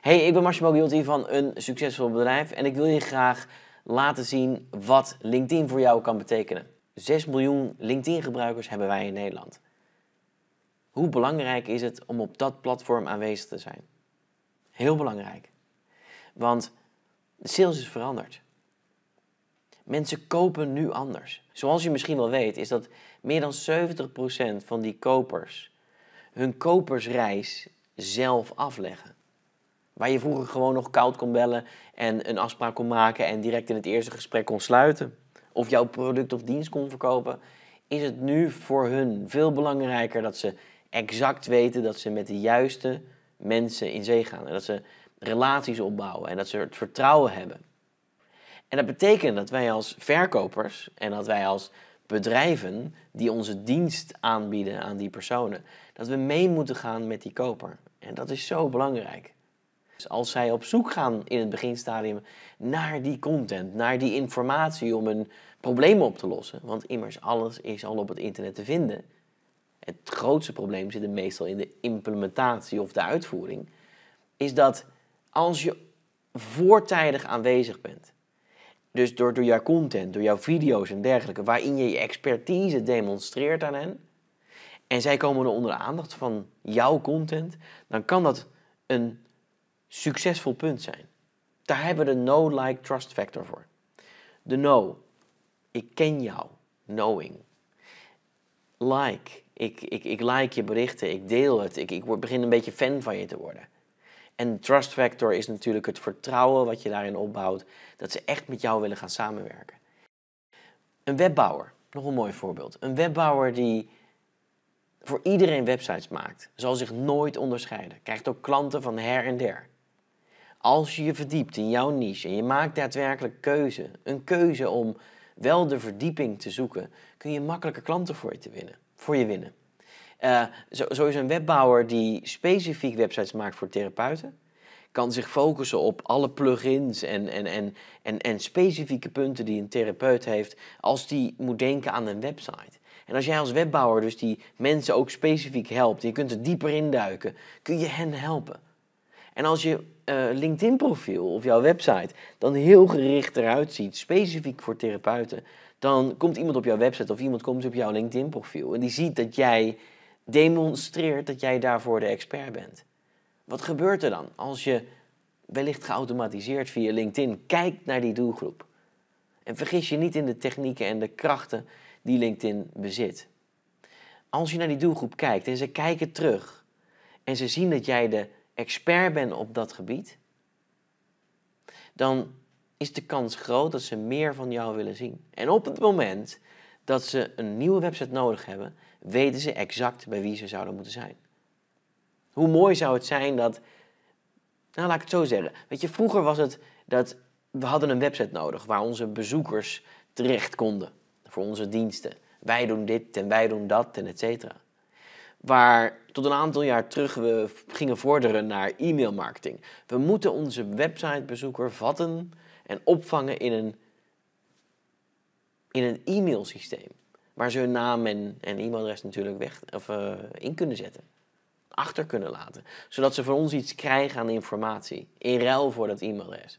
Hey, ik ben Marcel Mogiotti van Een Succesvol Bedrijf en ik wil je graag laten zien wat LinkedIn voor jou kan betekenen. 6 miljoen LinkedIn-gebruikers hebben wij in Nederland. Hoe belangrijk is het om op dat platform aanwezig te zijn? Heel belangrijk. Want sales is veranderd. Mensen kopen nu anders. Zoals je misschien wel weet, is dat meer dan 70% van die kopers hun kopersreis zelf afleggen. Waar je vroeger gewoon nog koud kon bellen en een afspraak kon maken en direct in het eerste gesprek kon sluiten. Of jouw product of dienst kon verkopen. Is het nu voor hun veel belangrijker dat ze exact weten dat ze met de juiste mensen in zee gaan. En dat ze relaties opbouwen en dat ze het vertrouwen hebben. En dat betekent dat wij als verkopers en dat wij als bedrijven die onze dienst aanbieden aan die personen, dat we mee moeten gaan met die koper. En dat is zo belangrijk. Dus als zij op zoek gaan in het beginstadium naar die content, naar die informatie om een probleem op te lossen, want immers alles is al op het internet te vinden. Het grootste probleem zit er meestal in de implementatie of de uitvoering, is dat als je voortijdig aanwezig bent, dus door, door jouw content, door jouw video's en dergelijke, waarin je je expertise demonstreert aan hen, en zij komen er onder de aandacht van jouw content, dan kan dat een succesvol punt zijn. Daar hebben we de no like trust factor voor. De no, ik ken jou, knowing. Like, ik, ik, ik like je berichten, ik deel het, ik, ik begin een beetje fan van je te worden. En de trust factor is natuurlijk het vertrouwen wat je daarin opbouwt, dat ze echt met jou willen gaan samenwerken. Een webbouwer, nog een mooi voorbeeld. Een webbouwer die voor iedereen websites maakt, zal zich nooit onderscheiden, krijgt ook klanten van her en der. Als je je verdiept in jouw niche en je maakt daadwerkelijk keuze, een keuze om wel de verdieping te zoeken, kun je makkelijker klanten voor je, te winnen, voor je winnen. Eh, zo, zo is een webbouwer die specifiek websites maakt voor therapeuten, kan zich focussen op alle plugins en, en, en, en, en specifieke punten die een therapeut heeft als die moet denken aan een website. En als jij als webbouwer dus die mensen ook specifiek helpt, je kunt er dieper induiken, kun je hen helpen. En als je eh, LinkedIn-profiel of jouw website dan heel gericht eruit ziet, specifiek voor therapeuten, dan komt iemand op jouw website of iemand komt op jouw LinkedIn-profiel en die ziet dat jij demonstreert dat jij daarvoor de expert bent. Wat gebeurt er dan als je wellicht geautomatiseerd via LinkedIn kijkt naar die doelgroep? En vergis je niet in de technieken en de krachten die LinkedIn bezit. Als je naar die doelgroep kijkt en ze kijken terug en ze zien dat jij de expert ben op dat gebied, dan is de kans groot dat ze meer van jou willen zien. En op het moment dat ze een nieuwe website nodig hebben, weten ze exact bij wie ze zouden moeten zijn. Hoe mooi zou het zijn dat, nou laat ik het zo zeggen, weet je, vroeger was het dat we hadden een website nodig waar onze bezoekers terecht konden voor onze diensten. Wij doen dit en wij doen dat en et cetera waar tot een aantal jaar terug we gingen vorderen naar e-mail marketing. We moeten onze websitebezoeker vatten en opvangen in een, in een e mailsysteem Waar ze hun naam en, e-mailadres natuurlijk weg, of, eh, in kunnen zetten. Achter kunnen laten. Zodat ze van ons iets krijgen aan informatie. In ruil voor dat e-mailadres.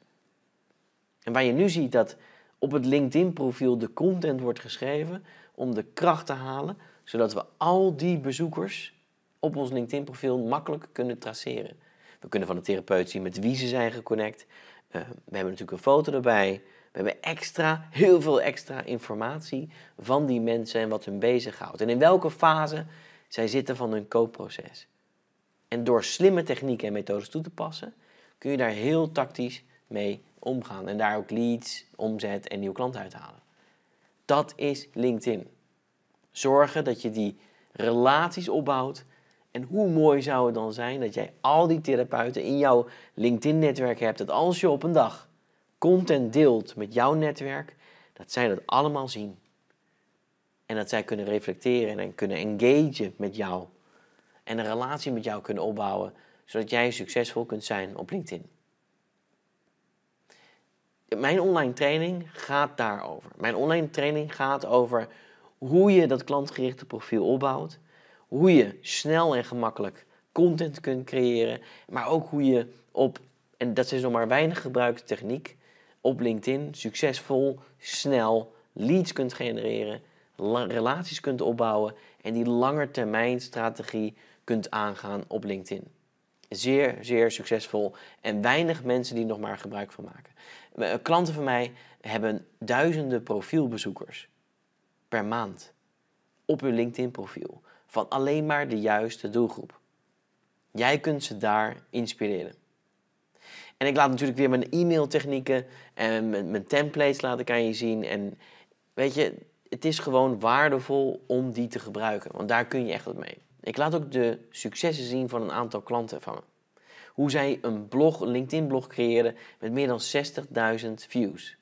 En waar je nu ziet dat op het LinkedIn profiel de content wordt geschreven om de kracht te halen zodat we al die bezoekers op ons LinkedIn-profiel makkelijk kunnen traceren. We kunnen van de therapeut zien met wie ze zijn geconnect. Eh, we hebben natuurlijk een foto erbij. We hebben extra, heel veel extra informatie van die mensen en wat hun bezighoudt. En in welke fase zij zitten van hun koopproces. En door slimme technieken en methodes toe te passen, kun je daar heel tactisch mee omgaan. En daar ook leads, omzet en nieuwe klanten uithalen. Dat is LinkedIn zorgen dat je die relaties opbouwt. En hoe mooi zou het dan zijn dat jij al die therapeuten in jouw LinkedIn-netwerk hebt. Dat als je op een dag content deelt met jouw netwerk, dat zij dat allemaal zien. En dat zij kunnen reflecteren en kunnen engagen met jou. En een relatie met jou kunnen opbouwen, zodat jij succesvol kunt zijn op LinkedIn. Mijn online training gaat daarover. Mijn online training gaat over hoe je dat klantgerichte profiel opbouwt, hoe je snel en gemakkelijk content kunt creëren, maar ook hoe je op, en dat is nog maar weinig gebruikte techniek, op LinkedIn succesvol, snel leads kunt genereren, relaties kunt opbouwen en die langetermijnstrategie kunt aangaan op LinkedIn. Zeer, zeer succesvol en weinig mensen die nog maar gebruik van maken. Eh, klanten van mij hebben duizenden profielbezoekers per maand op uw LinkedIn-profiel van alleen maar de juiste doelgroep. Jij kunt ze daar inspireren. En ik laat natuurlijk weer mijn e-mailtechnieken en mijn, templates laten kan je zien. En weet je, het is gewoon waardevol om die te gebruiken, want daar kun je echt wat mee. Ik laat ook de successen zien van een aantal klanten van me. Hoe zij een blog, LinkedIn-blog creëren met meer dan 60.000 views.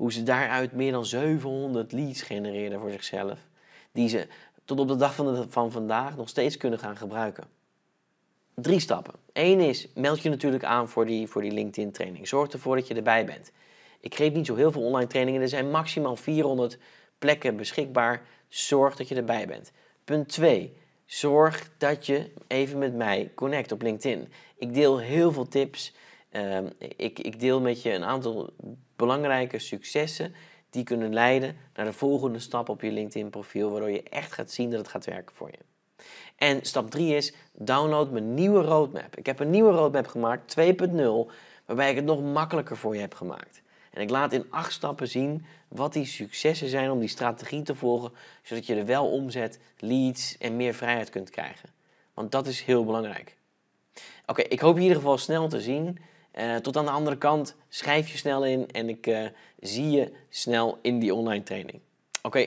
Hoe ze daaruit meer dan 700 leads genereren voor zichzelf. Die ze tot op de dag van, vandaag nog steeds kunnen gaan gebruiken. Drie stappen. Eén is, meld je natuurlijk aan voor die, voor die LinkedIn training. Zorg ervoor dat je erbij bent. Ik geef niet zo heel veel online trainingen. Er zijn maximaal 400 plekken beschikbaar. Zorg dat je erbij bent. Punt 2. Zorg dat je even met mij connect op LinkedIn. Ik deel heel veel tips. Ehm, ik, ik deel met je een aantal belangrijke successen die kunnen leiden naar de volgende stap op je LinkedIn-profiel, waardoor je echt gaat zien dat het gaat werken voor je. En stap 3 is, download mijn nieuwe roadmap. Ik heb een nieuwe roadmap gemaakt, 2.0, waarbij ik het nog makkelijker voor je heb gemaakt. En ik laat in acht stappen zien wat die successen zijn om die strategie te volgen, zodat je er wel omzet, leads en meer vrijheid kunt krijgen. Want dat is heel belangrijk. Oké, ik hoop je in ieder geval snel te zien. Eh, tot aan de andere kant, schrijf je snel in en ik eh, zie je snel in die online training. Oké,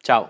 ciao.